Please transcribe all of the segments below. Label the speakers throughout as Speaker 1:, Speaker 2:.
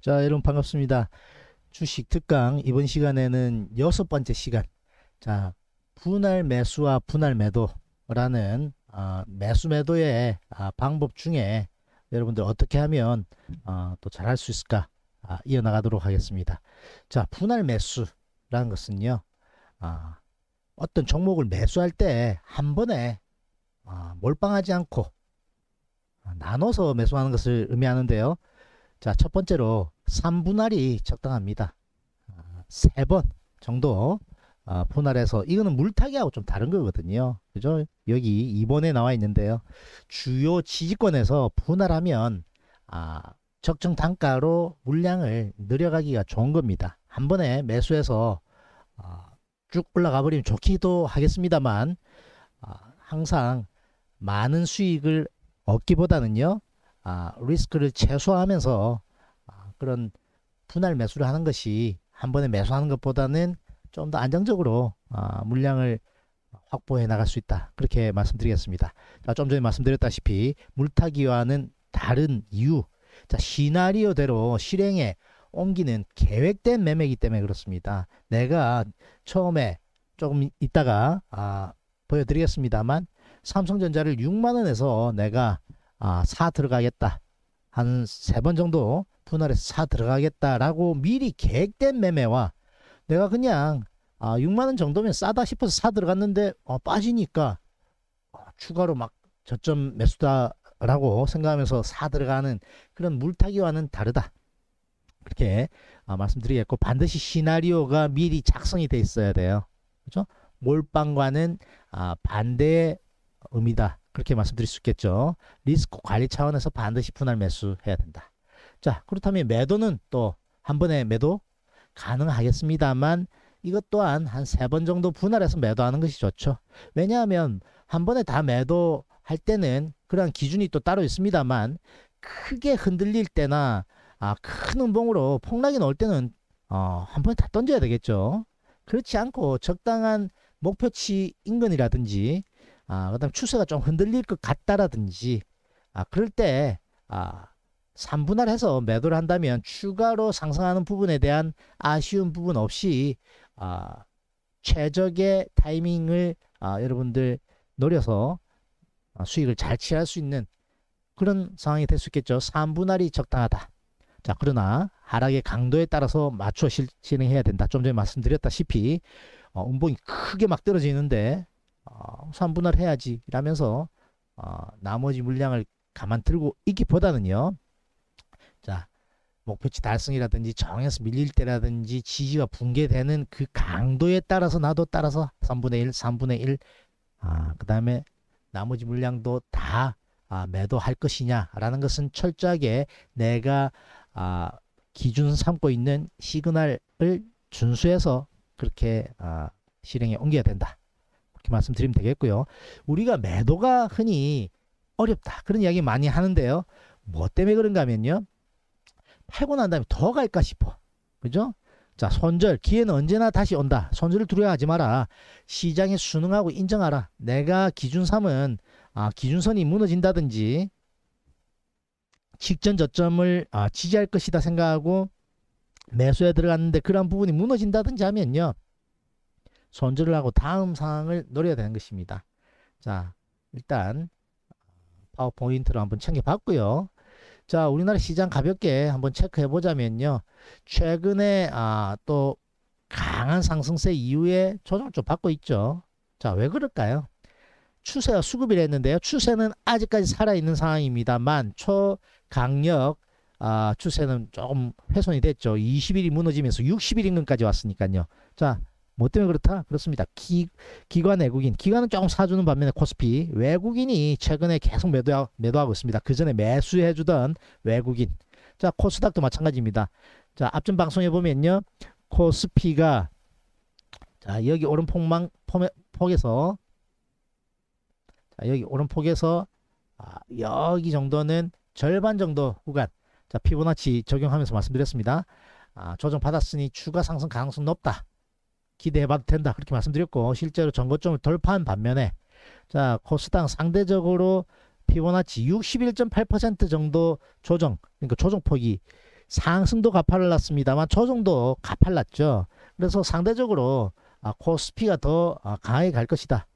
Speaker 1: 자, 여러분 반갑습니다. 주식 특강 이번 시간에는 여섯 번째 시간. 자, 분할 매수와 분할 매도라는 어, 매수 매도의 아, 방법 중에 여러분들 어떻게 하면 어, 또 잘할 수 있을까 아, 이어나가도록 하겠습니다. 자, 분할 매수라는 것은요. 아, 어떤 종목을 매수할 때 한 번에 아, 몰빵하지 않고 나눠서 매수하는 것을 의미하는데요. 자, 첫 번째로 3분할이 적당합니다. 3번 아, 정도 아, 분할해서 이거는 물타기하고 좀 다른 거거든요. 그죠? 여기 2번에 나와 있는데요. 주요 지지권에서 분할하면 아, 적정 단가로 물량을 늘려가기가 좋은 겁니다. 한 번에 매수해서 아, 쭉 올라가 버리면 좋기도 하겠습니다만 항상 많은 수익을 얻기보다는요, 아, 리스크를 최소화하면서 아, 그런 분할 매수를 하는 것이 한 번에 매수하는 것보다는 좀 더 안정적으로 아, 물량을 확보해 나갈 수 있다. 그렇게 말씀드리겠습니다. 자, 좀 전에 말씀드렸다시피 물타기와는 다른 이유, 자, 시나리오대로 실행에 옮기는 계획된 매매이기 때문에 그렇습니다. 내가 처음에 조금 있다가 아, 보여드리겠습니다만 삼성전자를 6만원에서 내가 아, 사 들어가겠다. 한 세 번 정도 분할해서 사 들어가겠다라고 미리 계획된 매매와 내가 그냥 아, 6만원 정도면 싸다 싶어서 사 들어갔는데 어, 빠지니까 어, 추가로 막 저점 매수다라고 생각하면서 사 들어가는 그런 물타기와는 다르다. 그렇게 아, 말씀드리겠고 반드시 시나리오가 미리 작성이 돼 있어야 돼요. 그렇죠? 몰빵과는 아, 반대의 의미다. 그렇게 말씀드릴 수 있겠죠. 리스크 관리 차원에서 반드시 분할 매수해야 된다. 자, 그렇다면 매도는 또 한 번에 매도 가능하겠습니다만 이것 또한 한 세 번 정도 분할해서 매도하는 것이 좋죠. 왜냐하면 한 번에 다 매도할 때는 그러한 기준이 또 따로 있습니다만 크게 흔들릴 때나 아, 큰 음봉으로 폭락이 나올 때는 어, 한 번에 다 던져야 되겠죠. 그렇지 않고 적당한 목표치 인근이라든지 아, 그 다음에 추세가 좀 흔들릴 것 같다라든지, 아, 그럴 때, 아, 3분할해서 매도를 한다면 추가로 상승하는 부분에 대한 아쉬운 부분 없이, 아, 최적의 타이밍을 아, 여러분들 노려서 아, 수익을 잘 취할 수 있는 그런 상황이 될 수 있겠죠. 3분할이 적당하다. 자, 그러나 하락의 강도에 따라서 맞춰 실, 진행해야 된다. 좀 전에 말씀드렸다시피 어, 음봉이 크게 막 떨어지는데 어, 우선분할 해야지 라면서 어, 나머지 물량을 가만 들고 있기보다는요. 자 목표치 달성이라든지 정해서 밀릴 때라든지 지지가 붕괴되는 그 강도에 따라서 나도 따라서 3분의 1, 3분의 1, 아, 그 다음에 나머지 물량도 다 아, 매도할 것이냐라는 것은 철저하게 내가 아, 기준 삼고 있는 시그널을 준수해서 그렇게 아, 실행에 옮겨야 된다. 이렇게 말씀드리면 되겠고요. 우리가 매도가 흔히 어렵다 그런 이야기 많이 하는데요. 뭐 때문에 그런가 하면요. 팔고 난 다음에 더 갈까 싶어. 그죠? 자, 손절. 기회는 언제나 다시 온다. 손절을 두려워하지 마라. 시장에 순응하고 인정하라. 내가 기준 삼은 아, 기준선이 무너진다든지 직전 저점을 아, 지지할 것이다 생각하고 매수에 들어갔는데 그런 부분이 무너진다든지 하면요. 손절을 하고 다음 상황을 노려야 되는 것입니다. 자, 일단 파워포인트로 한번 챙겨봤고요. 자, 우리나라 시장 가볍게 한번 체크해 보자면요. 최근에 아, 또 강한 상승세 이후에 조정 좀 받고 있죠. 자, 왜 그럴까요? 추세와 수급이랬는데요. 추세는 아직까지 살아있는 상황입니다만 초강력 아, 추세는 조금 훼손이 됐죠. 20일이 무너지면서 60일 인근까지 왔으니까요. 자, 뭐 때문에 그렇다? 그렇습니다. 기, 기관 외국인, 기관은 조금 사주는 반면에 코스피, 외국인이 최근에 계속 매도, 매도하고 있습니다. 그 전에 매수해주던 외국인. 자, 코스닥도 마찬가지입니다. 자, 앞전 방송에 보면요. 코스피가, 자, 여기 오른폭망, 폭에서, 자, 여기 오른폭에서, 아, 여기 정도는 절반 정도 후간, 자, 피보나치 적용하면서 말씀드렸습니다. 아, 조정 받았으니 추가 상승 가능성 높다. 기대해봐도 된다 그렇게 말씀드렸고 실제로 전고점을 돌파한 반면에 자 코스닥 상대적으로 피보나치 61.8% 정도 조정 그러니까 조정폭이 상승도 가팔랐습니다만 조정도 가팔랐죠 그래서 상대적으로 아, 코스피가 더 아, 강하게 갈 것이다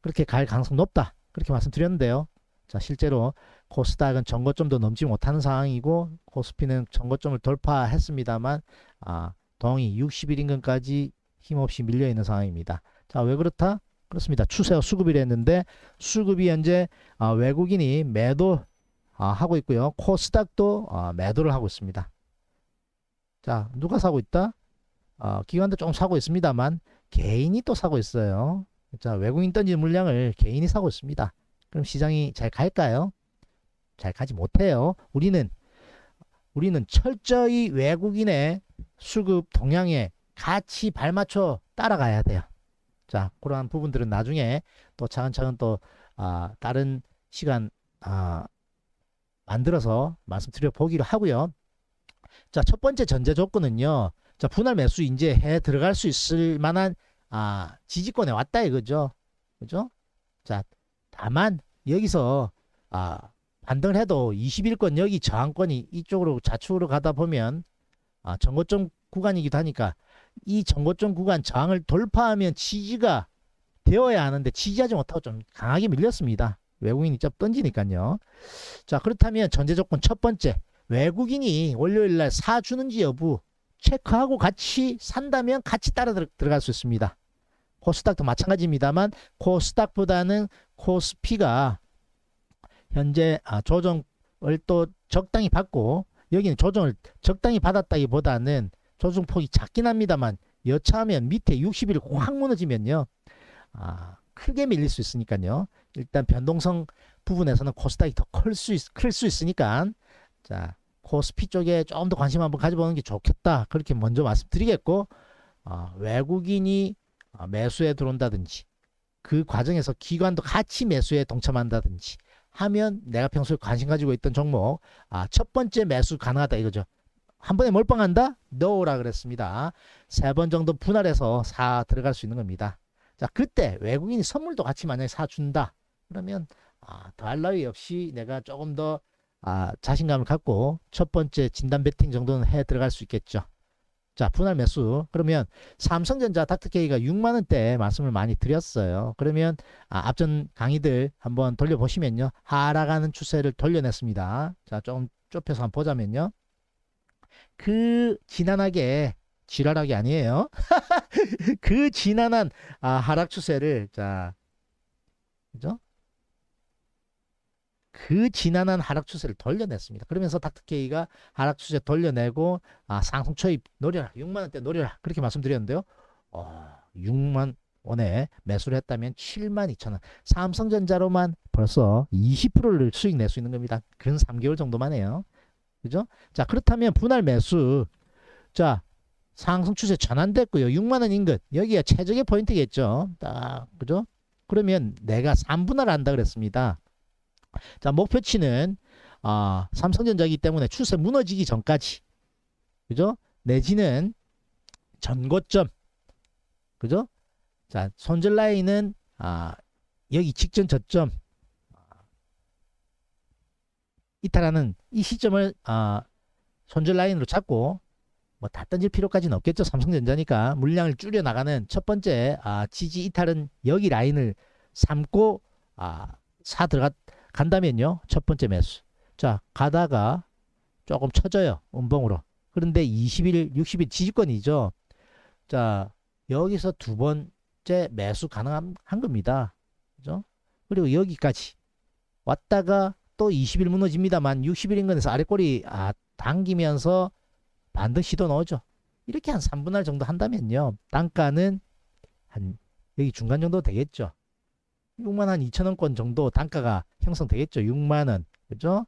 Speaker 1: 그렇게 갈 가능성 높다 그렇게 말씀드렸는데요 자 실제로 코스닥은 전고점도 넘지 못하는 상황이고 코스피는 전고점을 돌파했습니다만 아, 동이 60일 인근까지 힘없이 밀려 있는 상황입니다. 자, 왜 그렇다? 그렇습니다. 추세와 수급이랬는데 수급이 현재 아, 외국인이 매도 아, 하고 있고요. 코스닥도 아, 매도를 하고 있습니다. 자, 누가 사고 있다? 기관도 조금 사고 있습니다만 개인이 또 사고 있어요. 자, 외국인 던지 물량을 개인이 사고 있습니다. 그럼 시장이 잘 갈까요? 잘 가지 못해요. 우리는 우리는 철저히 외국인의 수급 동향에 같이 발맞춰 따라가야 돼요. 자, 그러한 부분들은 나중에 또 차근차근 또 아, 다른 시간 아, 만들어서 말씀드려 보기로 하고요. 자, 첫 번째 전제 조건은요. 자, 분할 매수 이제 해 들어갈 수 있을 만한 아, 지지권에 왔다 이거죠. 그죠? 자, 다만 여기서 아, 반등을 해도 21권 여기 저항권이 이쪽으로 좌측으로 가다 보면 아, 전고점 구간이기도 하니까 이 정고점 구간 저항을 돌파하면 지지가 되어야 하는데 지지하지 못하고 좀 강하게 밀렸습니다. 외국인이 좀 던지니까요. 자 그렇다면 전제 조건 첫 번째 외국인이 월요일날 사주는지 여부 체크하고 같이 산다면 같이 따라 들어갈 수 있습니다. 코스닥도 마찬가지입니다만 코스닥보다는 코스피가 현재 아, 조정을 또 적당히 받고 여기는 조정을 적당히 받았다기보다는 조정폭이 작긴 합니다만 여차하면 밑에 60일 확 무너지면요. 아, 크게 밀릴 수 있으니까요. 일단 변동성 부분에서는 코스닥이 더 클수클수 있으니까 자 코스피 쪽에 좀 더 관심 한번 가져보는 게 좋겠다. 그렇게 먼저 말씀드리겠고 어, 외국인이 어, 매수에 들어온다든지 그 과정에서 기관도 같이 매수에 동참한다든지 하면 내가 평소에 관심 가지고 있던 종목 아, 첫 번째 매수 가능하다 이거죠. 한 번에 몰빵한다? No라 그랬습니다. 세 번 정도 분할해서 사 들어갈 수 있는 겁니다. 자, 그때 외국인이 선물도 같이 만약에 사준다. 그러면 아, 더할 나위 없이 내가 조금 더 아, 자신감을 갖고 첫 번째 진단 배팅 정도는 해 들어갈 수 있겠죠. 자, 분할 매수. 그러면 삼성전자 닥터케이가 6만원대 말씀을 많이 드렸어요. 그러면 아, 앞전 강의들 한번 돌려보시면요. 하락하는 추세를 돌려냈습니다. 자, 조금 좁혀서 한번 보자면요. 그 지난하게 지랄하게 아니에요. 그 지난한 아, 하락 추세를 자 그죠? 그 지난한 하락 추세를 돌려냈습니다. 그러면서 닥터케이가 하락 추세 돌려내고 아, 상승 초입 노려라. 6만 원대 노려라. 그렇게 말씀드렸는데요. 어, 6만 원에 매수를 했다면 7만 2천 원. 삼성전자로만 벌써 20%를 수익 낼 수 있는 겁니다. 근 3개월 정도만 해요. 그죠? 자, 그렇다면 분할 매수. 자, 상승 추세 전환됐고요. 6만원 인근. 여기가 최적의 포인트겠죠. 딱, 그죠? 그러면 내가 3분할 한다 그랬습니다. 자, 목표치는, 아, 삼성전자기 이 때문에 추세 무너지기 전까지. 그죠? 내지는 전고점. 그죠? 자, 손절 라인은, 아, 여기 직전 저점. 있다라는 이 시점을 아, 손절 라인으로 잡고 뭐다 던질 필요까지는 없겠죠. 삼성전자니까 물량을 줄여 나가는 첫 번째 아, 지지 이탈은 여기 라인을 삼고 아, 사 들어가 간다면요. 첫 번째 매수. 자 가다가 조금 쳐져요. 음봉으로. 그런데 20일, 60일 지지권이죠. 자 여기서 두 번째 매수 가능한 겁니다. 그죠? 그리고 여기까지 왔다가 또 20일 무너집니다만 60일 인건에서 아래꼬리 아, 당기면서 반드 시도 넣어줘. 이렇게 한 3분할 정도 한다면요. 단가는 한 여기 중간 정도 되겠죠. 6만 한 2천원권 정도 단가가 형성되겠죠. 6만원. 그죠?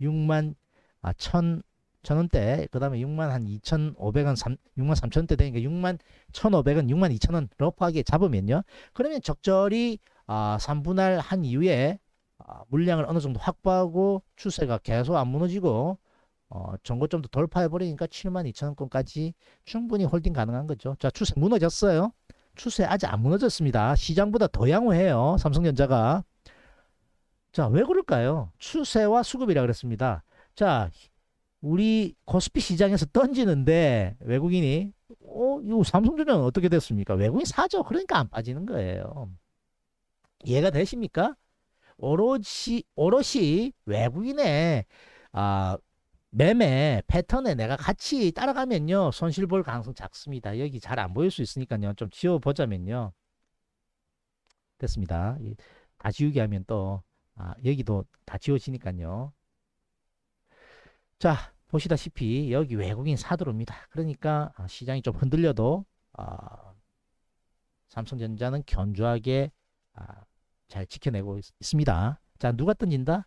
Speaker 1: 6만 아, 천, 천원대. 그 다음에 6만 한 2,500원, 3, 6만 3천원대 되니까 6만 1,500원, 6만 2천원 러프하게 잡으면요. 그러면 적절히 아, 3분할 한 이후에 물량을 어느 정도 확보하고 추세가 계속 안 무너지고 어, 전고점도 돌파해버리니까 7만 2천 원권까지 충분히 홀딩 가능한 거죠. 자, 추세 무너졌어요. 추세 아직 안 무너졌습니다. 시장보다 더 양호해요. 삼성전자가. 자, 왜 그럴까요? 추세와 수급이라 그랬습니다. 자, 우리 코스피 시장에서 던지는데 외국인이 어, 이 삼성전자는 어떻게 됐습니까? 외국인 사죠. 그러니까 안 빠지는 거예요. 이해가 되십니까? 오롯이 오롯이 외국인의 아 매매 패턴에 내가 같이 따라가면요 손실 볼 가능성 작습니다. 여기 잘 안 보일 수 있으니까요 좀 지워보자면요 됐습니다. 다지우기 하면 또 아, 여기도 다 지워지니까요. 자 보시다시피 여기 외국인 사들어옵니다. 그러니까 아, 시장이 좀 흔들려도 아, 삼성전자는 견주하게 아, 잘 지켜내고 있, 습니다 자, 누가 던진다?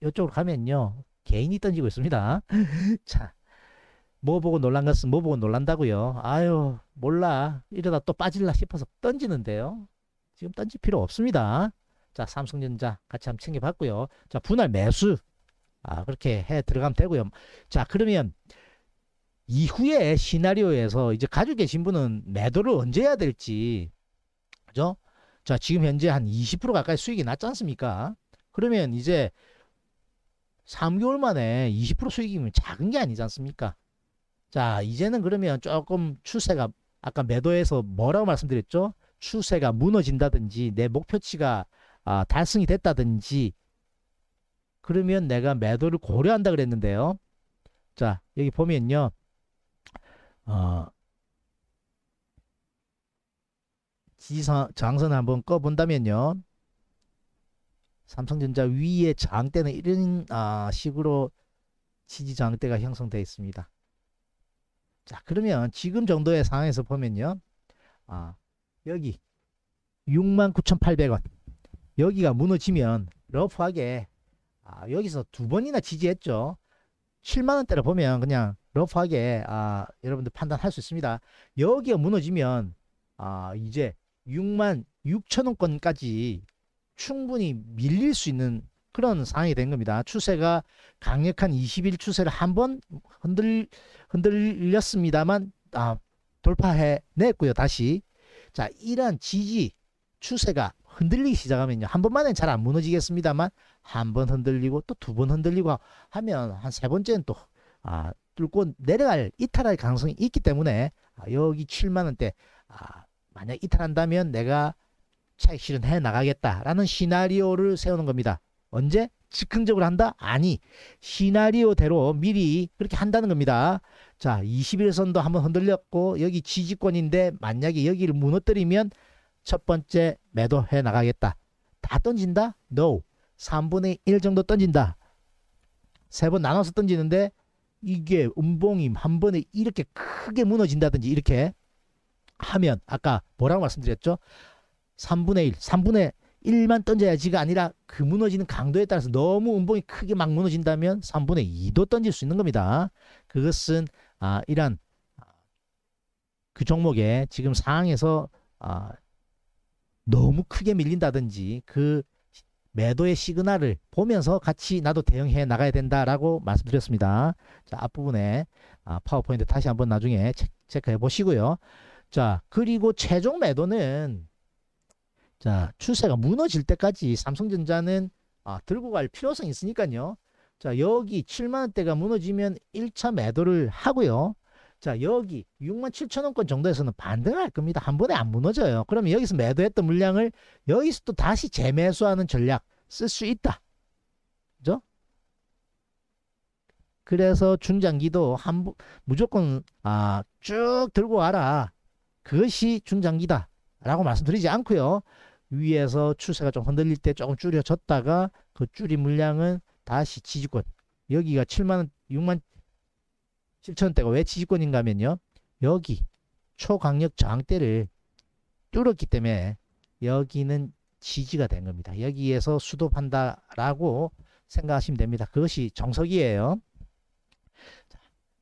Speaker 1: 이쪽으로 가면요. 개인이 던지고 있습니다. 자, 뭐 보고 놀란 것은 뭐 보고 놀란다고요. 아유, 몰라. 이러다 또 빠질라 싶어서 던지는데요. 지금 던질 필요 없습니다. 자, 삼성전자 같이 한번 챙겨봤고요. 자, 분할 매수. 아, 그렇게 해 들어가면 되고요. 자, 그러면 이후에 시나리오에서 이제 가지고 계신 분은 매도를 언제 해야 될지, 그죠? 자, 지금 현재 한 20% 가까이 수익이 났지 않습니까? 그러면 이제 3개월 만에 20% 수익이면 작은 게 아니지 않습니까? 자, 이제는 그러면 조금 추세가 아까 매도에서 뭐라고 말씀드렸죠? 추세가 무너진다든지 내 목표치가 아, 달성이 됐다든지 그러면 내가 매도를 고려한다 그랬는데요. 자, 여기 보면요. 어, 지지 장선 을 한번 꺼본다면요. 삼성전자 위에 장대는 이런 아, 식으로 지지장대가 형성되어 있습니다. 자 그러면 지금 정도의 상황에서 보면요. 아, 여기 69,800원 여기가 무너지면 러프하게 아, 여기서 두 번이나 지지했죠. 7만원대로 보면 그냥 러프하게 아, 여러분들 판단할 수 있습니다. 여기가 무너지면 아, 이제 6만 6천원권까지 충분히 밀릴 수 있는 그런 상황이 된 겁니다. 추세가 강력한 20일 추세를 한번 흔들, 흔들렸습니다만 아, 돌파해 냈고요. 다시 자 이러한 지지 추세가 흔들리기 시작하면요. 한번만에잘 안 무너지겠습니다만 한 번 흔들리고 또 두 번 흔들리고 하면 한 세 번째는 또 아, 뚫고 내려갈 이탈할 가능성이 있기 때문에 아, 여기 7만 원대 아, 만약 이탈한다면 내가 차익 실현해 나가겠다라는 시나리오를 세우는 겁니다. 언제? 즉흥적으로 한다? 아니. 시나리오대로 미리 그렇게 한다는 겁니다. 자, 21선도 한번 흔들렸고 여기 지지권인데 만약에 여기를 무너뜨리면 첫 번째 매도해 나가겠다. 다 던진다? No. 3분의 1 정도 던진다. 세 번 나눠서 던지는데 이게 음봉이 한 번에 이렇게 크게 무너진다든지 이렇게 하면 아까 뭐라고 말씀드렸죠? 3분의 1, 3분의 1만 던져야지가 아니라 그 무너지는 강도에 따라서 너무 음봉이 크게 막 무너진다면 3분의 2도 던질 수 있는 겁니다. 그것은 아, 이러그 아, 종목에 지금 상황에서 아, 너무 크게 밀린다든지 그 매도의 시그널을 보면서 같이 나도 대응해 나가야 된다라고 말씀드렸습니다. 자, 앞부분에 아, 파워포인트 다시 한번 나중에 체크해 보시고요. 자, 그리고 최종 매도는 자, 추세가 무너질 때까지 삼성전자는 아, 들고 갈 필요성이 있으니까요. 자, 여기 7만원대가 무너지면 1차 매도를 하고요. 자, 여기 6만 7천원권 정도에서는 반등을 할 겁니다. 한 번에 안 무너져요. 그러면 여기서 매도했던 물량을 여기서 또 다시 재매수하는 전략 쓸 수 있다. 그죠? 그래서 중장기도 한 무조건 아, 쭉 들고 와라. 그것이 중장기다 라고 말씀드리지 않고요. 위에서 추세가 좀 흔들릴 때 조금 줄여졌다가 그 줄인 물량은 다시 지지권 여기가 7만원 6만 7천대가왜 지지권인가 하면요. 여기 초강력 저항대를 뚫었기 때문에 여기는 지지가 된 겁니다. 여기에서 수도판다라고 생각하시면 됩니다. 그것이 정석이에요.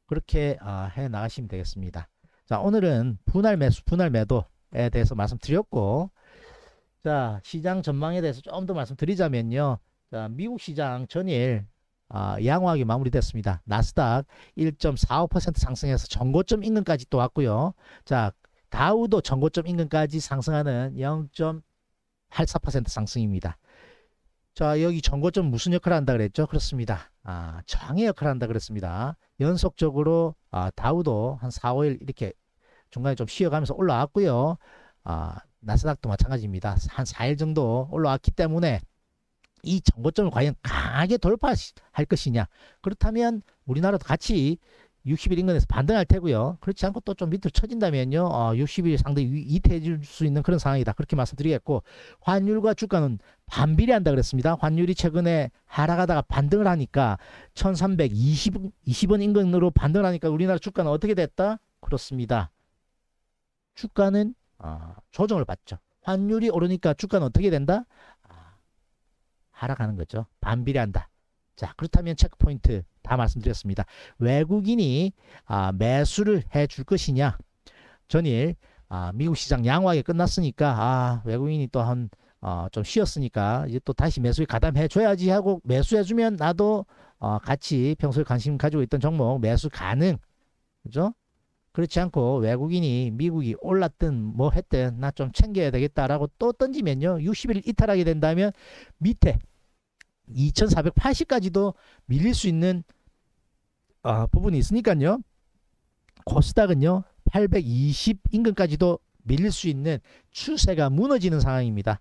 Speaker 1: 그렇게 아, 해 나가시면 되겠습니다. 자, 오늘은 분할 매수, 분할 매도에 대해서 말씀드렸고, 자, 시장 전망에 대해서 좀 더 말씀드리자면요. 자, 미국 시장 전일 아, 양호하게 마무리됐습니다. 나스닥 1.45% 상승해서 전고점 인근까지 또 왔고요. 자, 다우도 전고점 인근까지 상승하는 0.84% 상승입니다. 자, 여기 전고점 무슨 역할을 한다 그랬죠? 그렇습니다. 아, 장의 역할을 한다 그랬습니다. 연속적으로 아, 다우도 한 4, 5일 이렇게 중간에 좀 쉬어가면서 올라왔고요. 아, 나스닥도 마찬가지입니다. 한 4일 정도 올라왔기 때문에 이 전고점을 과연 강하게 돌파할 것이냐. 그렇다면 우리나라도 같이 60일 인근에서 반등할 테고요. 그렇지 않고 또 좀 밑으로 쳐진다면요 어, 60일 상당히 이태해질 수 있는 그런 상황이다. 그렇게 말씀드리겠고 환율과 주가는 반비례한다 그랬습니다. 환율이 최근에 하락하다가 반등을 하니까 1320, 원 인근으로 반등을 하니까 우리나라 주가는 어떻게 됐다? 그렇습니다. 주가는 어, 조정을 받죠. 환율이 오르니까 주가는 어떻게 된다? 아, 하락하는 거죠. 반비례한다. 자, 그렇다면 체크포인트 다 말씀드렸습니다. 외국인이 아, 매수를 해줄 것이냐? 전일 아, 미국 시장 양호하게 끝났으니까 아, 외국인이 또한 어, 좀 쉬었으니까 이제 또 다시 매수에 가담해 줘야지 하고 매수해 주면 나도 어, 같이 평소에 관심 가지고 있던 종목 매수 가능. 그죠? 그렇지 않고 외국인이 미국이 올랐든 뭐 했든 나 좀 챙겨야 되겠다라고 또 던지면요. 60일 이탈하게 된다면 밑에 2480까지도 밀릴 수 있는 아, 부분이 있으니까요. 코스닥은요. 820 인근까지도 밀릴 수 있는 추세가 무너지는 상황입니다.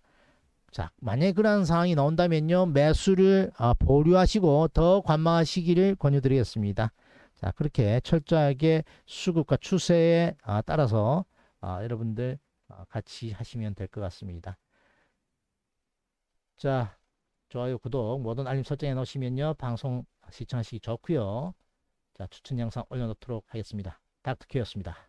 Speaker 1: 자, 만약에 그러한 상황이 나온다면요. 매수를 아, 보류하시고 더 관망하시기를 권유드리겠습니다. 자, 그렇게 철저하게 수급과 추세에 아, 따라서 아, 여러분들 아, 같이 하시면 될 것 같습니다. 자, 좋아요, 구독, 모든 알림 설정해 놓으시면요. 방송 시청하시기 좋고요. 자, 추천 영상 올려놓도록 하겠습니다. 닥터큐였습니다.